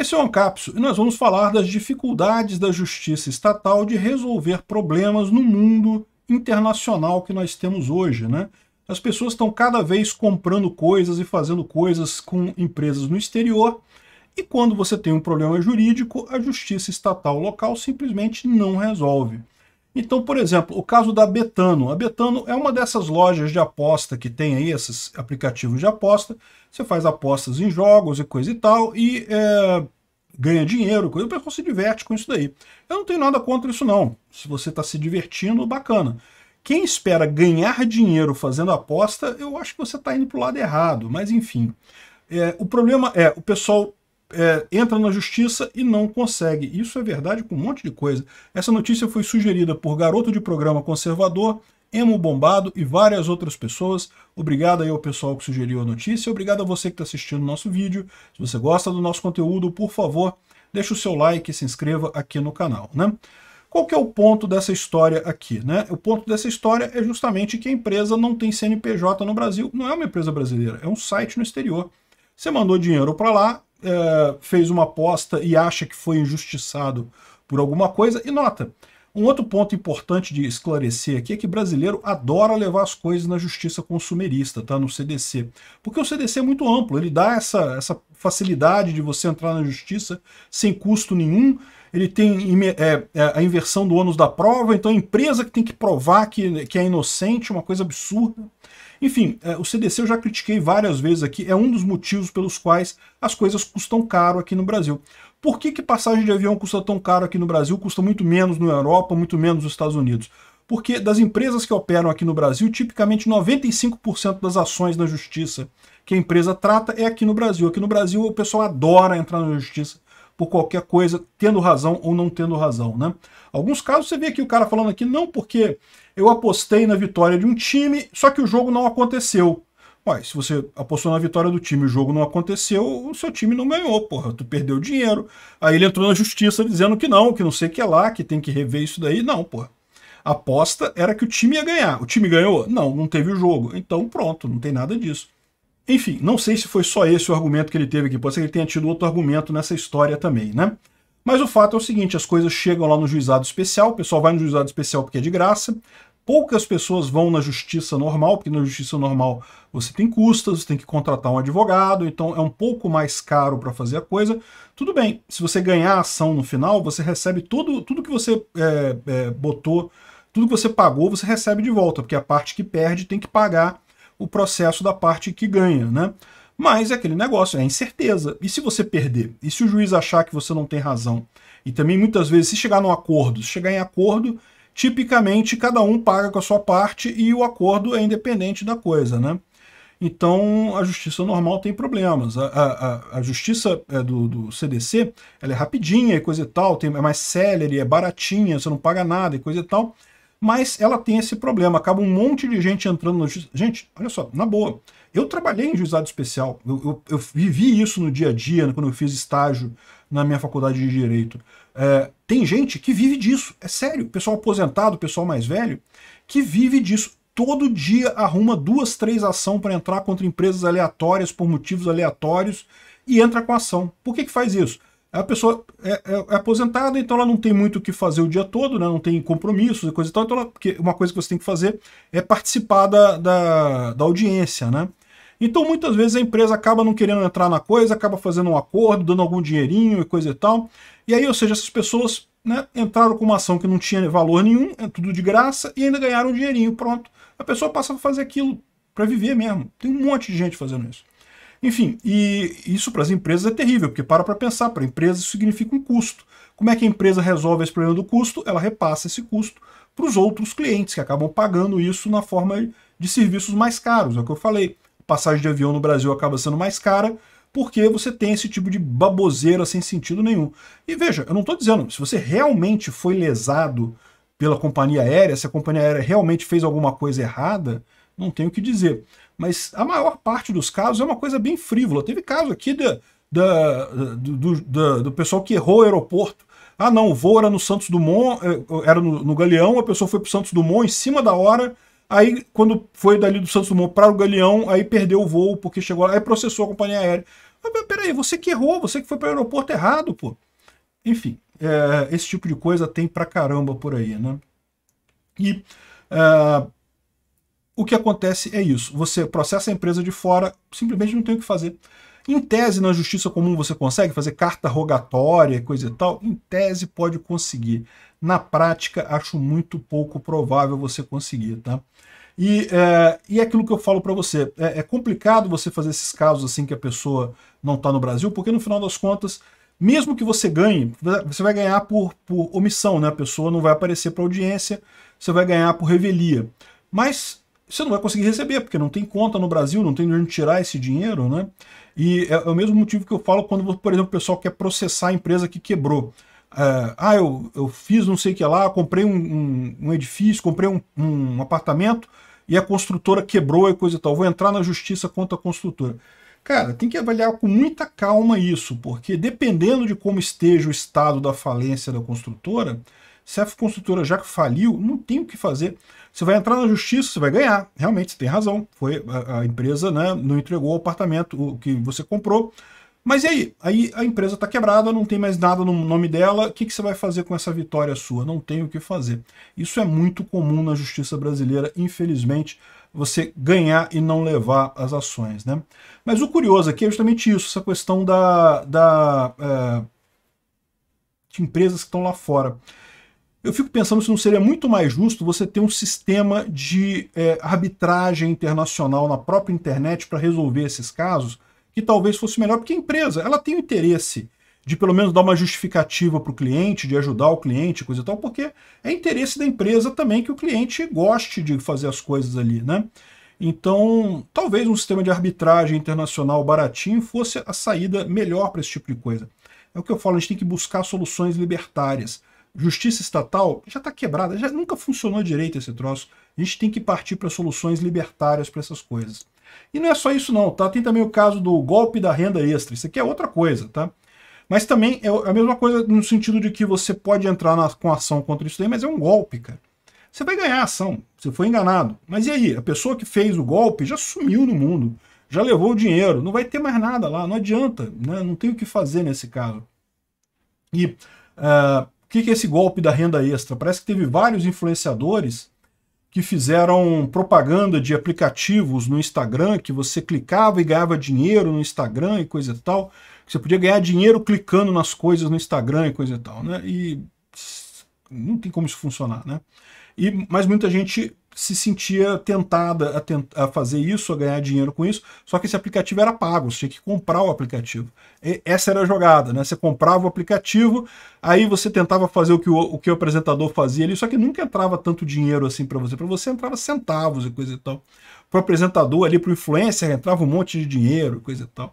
Esse é o Ancapso e nós vamos falar das dificuldades da justiça estatal de resolver problemas no mundo internacional que nós temos hoje. Né? As pessoas estão cada vez comprando coisas e fazendo coisas com empresas no exterior, e quando você tem um problema jurídico, a justiça estatal local simplesmente não resolve. Então, por exemplo, o caso da Betano. A Betano é uma dessas lojas de aposta que tem aí, esses aplicativos de aposta. Você faz apostas em jogos e coisa e tal, e é, ganha dinheiro, coisa, o pessoal se diverte com isso daí. Eu não tenho nada contra isso não. Se você está se divertindo, bacana. Quem espera ganhar dinheiro fazendo aposta, eu acho que você está indo para o lado errado, mas enfim. É, o problema é, o pessoal é, entra na justiça e não consegue. Isso é verdade com um monte de coisa. Essa notícia foi sugerida por garoto de programa conservador, Emo Bombado e várias outras pessoas. Obrigado aí ao pessoal que sugeriu a notícia. Obrigado a você que está assistindo o nosso vídeo. Se você gosta do nosso conteúdo, por favor, deixe o seu like e se inscreva aqui no canal. Né? Qual que é o ponto dessa história aqui? Né? O ponto dessa história é justamente que a empresa não tem CNPJ no Brasil. Não é uma empresa brasileira, é um site no exterior. Você mandou dinheiro para lá, é, fez uma aposta e acha que foi injustiçado por alguma coisa. E nota, um outro ponto importante de esclarecer aqui é que brasileiro adora levar as coisas na justiça consumerista, tá? No CDC. Porque o CDC é muito amplo, ele dá essa, essa facilidade de você entrar na justiça sem custo nenhum. Ele tem é, é, a inversão do ônus da prova, então a empresa que tem que provar que, que é inocente, uma coisa absurda. Enfim, é, o CDC eu já critiquei várias vezes aqui, é um dos motivos pelos quais as coisas custam caro aqui no Brasil. Por que, que passagem de avião custa tão caro aqui no Brasil, custa muito menos na Europa, muito menos nos Estados Unidos? Porque das empresas que operam aqui no Brasil, tipicamente 95% das ações na justiça que a empresa trata é aqui no Brasil. Aqui no Brasil o pessoal adora entrar na justiça por qualquer coisa, tendo razão ou não tendo razão, né? Alguns casos você vê aqui o cara falando aqui, não, porque eu apostei na vitória de um time, só que o jogo não aconteceu. Ué, se você apostou na vitória do time e o jogo não aconteceu, o seu time não ganhou, porra, tu perdeu dinheiro. Aí ele entrou na justiça dizendo que não, que não sei o que é lá, que tem que rever isso daí. Não, porra. A aposta era que o time ia ganhar. O time ganhou? Não, não teve o jogo. Então pronto, não tem nada disso. Enfim, não sei se foi só esse o argumento que ele teve aqui, pode ser que ele tenha tido outro argumento nessa história também, né? Mas o fato é o seguinte, as coisas chegam lá no juizado especial, o pessoal vai no juizado especial porque é de graça, poucas pessoas vão na justiça normal, porque na justiça normal você tem custas, você tem que contratar um advogado, então é um pouco mais caro para fazer a coisa. Tudo bem, se você ganhar a ação no final, você recebe tudo tudo que você é, é, botou, tudo que você pagou, você recebe de volta, porque a parte que perde tem que pagar o processo da parte que ganha, né? Mas é aquele negócio, é incerteza. E se você perder? E se o juiz achar que você não tem razão? E também muitas vezes, se chegar num acordo, se chegar em acordo, tipicamente cada um paga com a sua parte e o acordo é independente da coisa, né? Então a justiça normal tem problemas. A, a, a justiça é, do, do, CDC ela é rapidinha e coisa e tal, tem, é mais célere, é baratinha, você não paga nada e coisa e tal mas ela tem esse problema. Acaba um monte de gente entrando no. juiz. Gente, olha só, na boa. Eu trabalhei em juizado especial, eu, eu, eu, vivi isso no dia a dia, né, quando eu fiz estágio na minha faculdade de direito. É, tem gente que vive disso, é sério. Pessoal aposentado, pessoal mais velho, que vive disso. Todo dia arruma duas, três ações para entrar contra empresas aleatórias por motivos aleatórios e entra com ação. Por que, que faz isso? É a pessoa é, é, é aposentada, então ela não tem muito o que fazer o dia todo, né? não tem compromissos e coisa e tal. Então, ela, porque uma coisa que você tem que fazer é participar da, da, da audiência. Né? Então, muitas vezes a empresa acaba não querendo entrar na coisa, acaba fazendo um acordo, dando algum dinheirinho e coisa e tal. E aí, ou seja, essas pessoas né, entraram com uma ação que não tinha valor nenhum, é tudo de graça, e ainda ganharam um dinheirinho. Pronto. A pessoa passa a fazer aquilo para viver mesmo. Tem um monte de gente fazendo isso. Enfim, e isso para as empresas é terrível, porque para para pensar, para a empresa isso significa um custo. Como é que a empresa resolve esse problema do custo? Ela repassa esse custo para os outros clientes, que acabam pagando isso na forma de serviços mais caros. É o que eu falei. Passagem de avião no Brasil acaba sendo mais cara, porque você tem esse tipo de baboseira sem sentido nenhum. E veja, eu não estou dizendo, se você realmente foi lesado pela companhia aérea, se a companhia aérea realmente fez alguma coisa errada, não tenho o que dizer mas a maior parte dos casos é uma coisa bem frívola. Teve caso aqui da, da, do, do, do pessoal que errou o aeroporto. Ah, não, o voo era no Santos Dumont, eh, era no, no Galeão, a pessoa foi para o Santos Dumont em cima da hora, aí quando foi dali do Santos Dumont para o Galeão, aí perdeu o voo porque chegou lá, aí processou a companhia aérea. Mas peraí, você que errou, você que foi para o aeroporto errado, pô. Enfim, é, esse tipo de coisa tem pra caramba por aí, né? E eh, o que acontece é isso. Você processa a empresa de fora, simplesmente não tem o que fazer. Em tese, na justiça comum, você consegue fazer carta rogatória, coisa e tal? Em tese, pode conseguir. Na prática, acho muito pouco provável você conseguir, tá? E é, e é aquilo que eu falo para você, é, é, complicado você fazer esses casos assim que a pessoa não está no Brasil, porque no final das contas, mesmo que você ganhe, você vai ganhar por, por omissão, né? A pessoa não vai aparecer para audiência, você vai ganhar por revelia. Mas você não vai conseguir receber, porque não tem conta no Brasil, não tem onde tirar esse dinheiro, né? E é, é, o mesmo motivo que eu falo quando, por exemplo, o pessoal quer processar a empresa que quebrou. É, ah, eu, eu fiz não sei o que lá, comprei um, um, um edifício, comprei um, um, apartamento e a construtora quebrou e coisa e tal. Vou entrar na justiça contra a construtora. Cara, tem que avaliar com muita calma isso, porque dependendo de como esteja o estado da falência da construtora, se a construtora já faliu, não tem o que fazer. Você vai entrar na justiça, você vai ganhar. Realmente, você tem razão. Foi a, a empresa né, não entregou o apartamento o que você comprou. Mas e aí? Aí a empresa está quebrada, não tem mais nada no nome dela. O que, que, você vai fazer com essa vitória sua? Não tem o que fazer. Isso é muito comum na justiça brasileira, infelizmente, você ganhar e não levar as ações. Né? Mas o curioso aqui é justamente isso, essa questão da, da é, de empresas que estão lá fora. Eu fico pensando se não seria muito mais justo você ter um sistema de é, arbitragem internacional na própria internet para resolver esses casos, que talvez fosse melhor, porque a empresa ela tem o interesse de pelo menos dar uma justificativa para o cliente, de ajudar o cliente, coisa e tal, porque é interesse da empresa também que o cliente goste de fazer as coisas ali, né? Então, talvez um sistema de arbitragem internacional baratinho fosse a saída melhor para esse tipo de coisa. É o que eu falo, a gente tem que buscar soluções libertárias. Justiça estatal já está quebrada, já nunca funcionou direito esse troço. A gente tem que partir para soluções libertárias para essas coisas. E não é só isso não, tá? Tem também o caso do golpe da renda extra. Isso aqui é outra coisa, tá? Mas também é, é a mesma coisa no sentido de que você pode entrar na, com ação contra isso daí, mas é um golpe, cara. Você vai ganhar a ação, você foi enganado. Mas e aí? A pessoa que fez o golpe já sumiu no mundo, já levou o dinheiro, não vai ter mais nada lá, não adianta, né? não tem o que fazer nesse caso. E uh, que, que é esse golpe da renda extra? Parece que teve vários influenciadores que fizeram propaganda de aplicativos no Instagram, que você clicava e ganhava dinheiro no Instagram e coisa e tal. Que você podia ganhar dinheiro clicando nas coisas no Instagram e coisa e tal, né? E não tem como isso funcionar, né? E, mas muita gente se sentia tentada a, tent a, fazer isso, a ganhar dinheiro com isso, só que esse aplicativo era pago, você tinha que comprar o aplicativo. E essa era a jogada, né? Você comprava o aplicativo, aí você tentava fazer o que o, o que o apresentador fazia ali, só que nunca entrava tanto dinheiro assim para você, para você entrava centavos e coisa e tal. Para o apresentador ali, para o influencer, entrava um monte de dinheiro, e coisa e tal.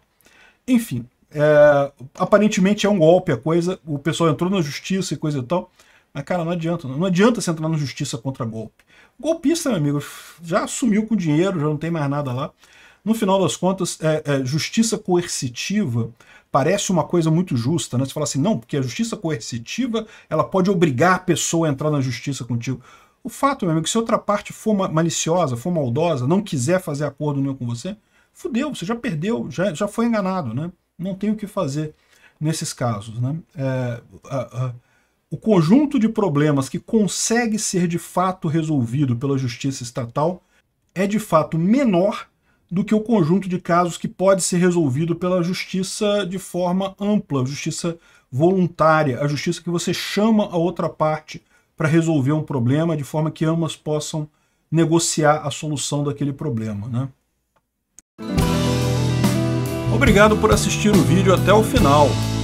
Enfim, é, aparentemente é um golpe a coisa, o pessoal entrou na justiça e coisa e tal. Mas, cara, não adianta. Não adianta você entrar na justiça contra golpe. Golpista, meu amigo, já sumiu com dinheiro, já não tem mais nada lá. No final das contas, é, é, justiça coercitiva parece uma coisa muito justa, né? Você fala assim, não, porque a justiça coercitiva ela pode obrigar a pessoa a entrar na justiça contigo. O fato, meu amigo, que se outra parte for maliciosa, for maldosa, não quiser fazer acordo nenhum com você, fudeu, você já perdeu, já, já foi enganado, né? Não tem o que fazer nesses casos, né? É, o conjunto de problemas que consegue ser de fato resolvido pela justiça estatal é de fato menor do que o conjunto de casos que pode ser resolvido pela justiça de forma ampla, justiça voluntária, a justiça que você chama a outra parte para resolver um problema de forma que ambas possam negociar a solução daquele problema. Né? Obrigado por assistir o vídeo até o final.